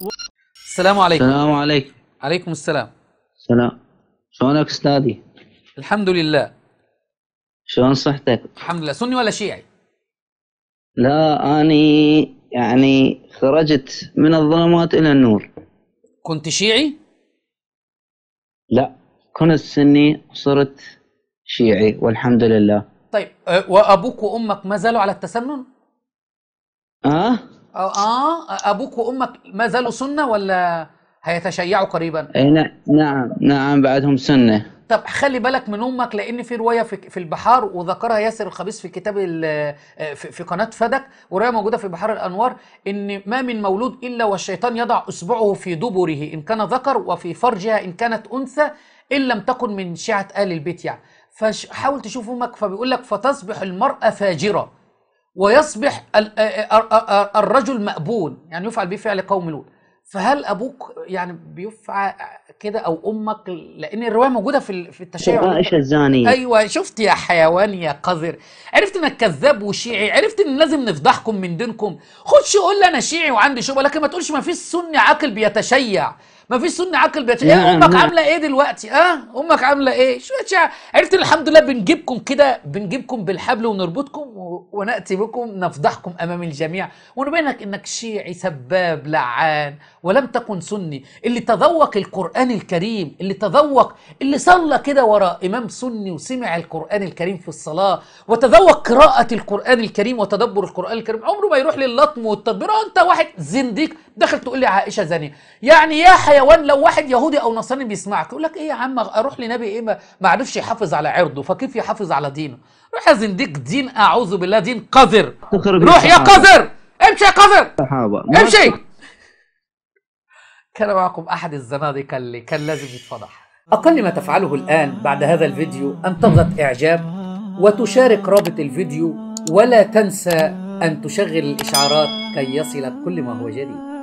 و... السلام عليكم السلام عليكم عليكم السلام سلام شلونك استاذي؟ الحمد لله شلون صحتك؟ الحمد لله سني ولا شيعي؟ لا اني يعني خرجت من الظلمات الى النور كنت شيعي؟ لا كنت سني وصرت شيعي والحمد لله طيب أه، وابوك وامك ما زالوا على التسنن؟ ها؟ أه؟ اه ابوك وامك ما زالوا سنه ولا هيتشيعوا قريبا اي نعم نعم بعدهم سنه طب خلي بالك من امك لان في روايه في, في البحار وذكرها ياسر الخبيث في كتاب آه، في قناه فدك وروايه موجوده في بحار الانوار ان ما من مولود الا والشيطان يضع اصبعه في دبره ان كان ذكر وفي فرجها ان كانت انثى ان لم تكن من شيعه ال البيت يعني فحاول تشوف امك فبيقول لك فتصبح المراه فاجره ويصبح الرجل مأبون يعني يفعل به فعل قوم لوط فهل ابوك يعني بيفعل كده او امك لان الروايه موجوده في في التشيع عائشه الزانيه ايوه شفت يا حيوان يا قذر عرفت انك كذاب وشيعي عرفت ان لازم نفضحكم من دينكم خدش قول لي انا شيعي وعندي شبهه لكن ما تقولش ما فيش سني عاقل بيتشيع ما فيش سني عاقل بيتشيع نعم، إيه امك نعم. عامله ايه دلوقتي اه امك عامله ايه شويه عرفت الحمد لله بنجيبكم كده بنجيبكم بالحبل ونربطكم ونأتي بكم نفضحكم أمام الجميع ونبينك أنك شيعي سباب لعان ولم تكن سني اللي تذوق القرآن الكريم اللي تذوق اللي صلى كده وراء إمام سني وسمع القرآن الكريم في الصلاة وتذوق قراءة القرآن الكريم وتدبر القرآن الكريم عمره ما يروح للطم والتدبير أه، أنت واحد زنديق دخلت تقول لي عائشة زانية يعني يا حيوان لو واحد يهودي أو نصراني بيسمعك يقول لك إيه يا عم أروح لنبي إيه ما عرفش يحافظ على عرضه فكيف يحافظ على دينه روح يا زنديق دين أعوذ بالله الذين قذر روح يا قذر امشي يا قذر امشي كان معكم احد الزنادقه اللي كان لازم يتفضح اقل ما تفعله الان بعد هذا الفيديو ان تضغط اعجاب وتشارك رابط الفيديو ولا تنسى ان تشغل الاشعارات كي يصلك كل ما هو جديد